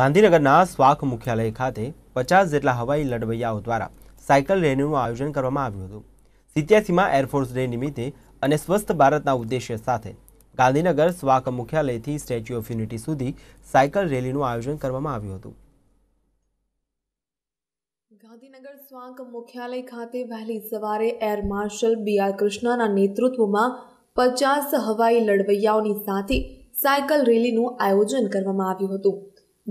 ગાંધીનગરના સ્વાક મુખ્યાલય ખાતે પચાસ જેટલા હવાઈ લડવૈયાઓ દ્વારા સાયકલ રેલીનું આયોજન કરવામાં આવ્યું હતું સિત્યાસીમાં એરફોર્સ ડે નિમિત્તે અને સ્વસ્થ ભારતના ઉદ્દેશ્ય સાથે ગાંધીનગર સ્વાક મુખ્યાલયથી સ્ટેચ્યુ ઓફ યુનિટી સુધી સાયકલ રેલીનું આયોજન કરવામાં આવ્યું હતું ગાંધીનગર સ્વાક મુખ્યાલય ખાતે વહેલી સવારે એર માર્શલ બી આર કૃષ્ણના નેતૃત્વમાં પચાસ હવાઈ લડવૈયાઓની સાથે સાયકલ રેલીનું આયોજન કરવામાં આવ્યું હતું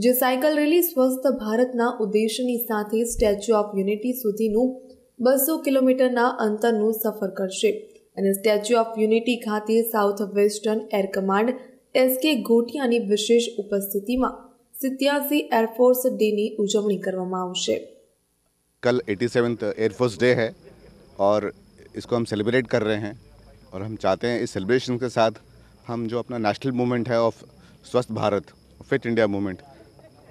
જે સાયકલ રેલી સ્વસ્થ ભારતના ઉદ્દેશની સાથે સ્ટેચ્યુ ઓફ યુનિટી સુધીનું બસો કિલોમીટરના અંતરનું સફર કરશે અને સ્ટેચ્યુ ઓફ યુનિટી ખાતે South Western Air Command S K ગોઠિયાની વિશેષ ઉપસ્થિતિમાં સિત્યાસી એરફોર્સ ડેની ઉજવણી કરવામાં આવશે કલ એટી સેવન્થ એરફોર્સ ડે હૈ ઓર इसको हम सेलिब्रेट कर रहे हैं और हम चाहते हैं इस सेलिब्रेशन के साथ हम जो अपना नेशनल मूवमेंट है ऑफ स्वस्थ भारत फिट इंडिया मूवमेंट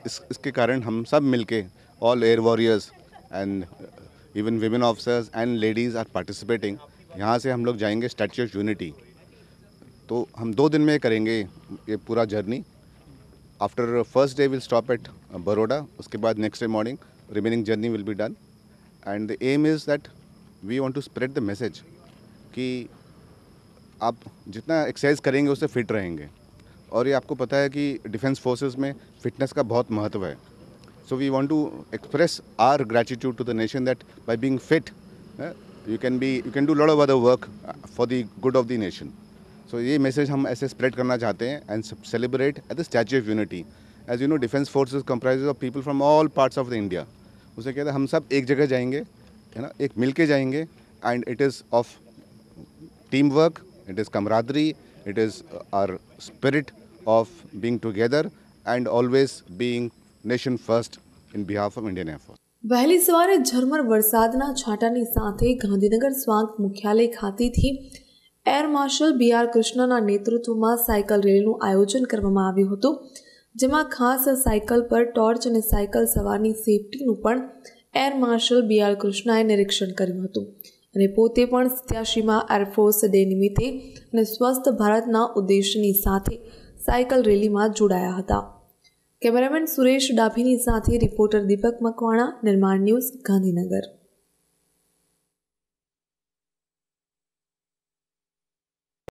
इस इसके कारण हम सब मिलके all air warriors and even women officers and ladies are participating यहाँ से हम लोग जाएंगे स्टैचू ऑफ यूनिटी तो हम दो दिन में करेंगे ये पूरा journey after first day will stop at Baroda उसके बाद next day morning remaining journey will be done and the aim is that we want to spread the message कि आप जितना एक्सरसाइज करेंगे उससे फिट रहेंगे और ये आपको पता है कि डिफेंस फोर्सेस में फिटनेस का बहुत महत्व है so we want to express our gratitude to the nation that by being fit you can be you can do lot of other work for the good of the nation so ये message हम ऐसे spread करना चाहते हैं and celebrate at the Statue of Unity as you know defence forces comprise of people from all parts of the India उसे कहते हैं हम सब एक जगह जाएंगे है ना एक मिल के जाएंगे and it is of team work it is camaraderie it is our spirit of being together and always being nation first in behalf of Indian Air Force. વહેલી સવારે ઝરમર વરસાદના છાંટાની સાથે ગાંધીનગર સ્વાંત મુખ્યાલય ખાતેથી એર માર્શલ બી આર કૃષ્ણના નેતૃત્વમાં cycle રેલીનું આયોજન કરવામાં આવ્યું હતું જેમાં ખાસ સાયકલ પર ટોર્ચ અને સાયકલ સવારની સેફટીનું પણ એર માર્શલ બી આર કૃષ્ણાએ નિરીક્ષણ કર્યું હતું અને પોતે પણ સત્યાસીમાં એરફોર્સ ડે નિમિત્તે અને સ્વસ્થ ભારતના ઉદ્દેશની સાથે સાયકલ રેલીમાં જોડાયા હતા કેમેરામેન સુરેશ ડાભીની સાથે રિપોર્ટર દીપક મકવાણા નિર્માણ ન્યૂઝ ગાંધીનગર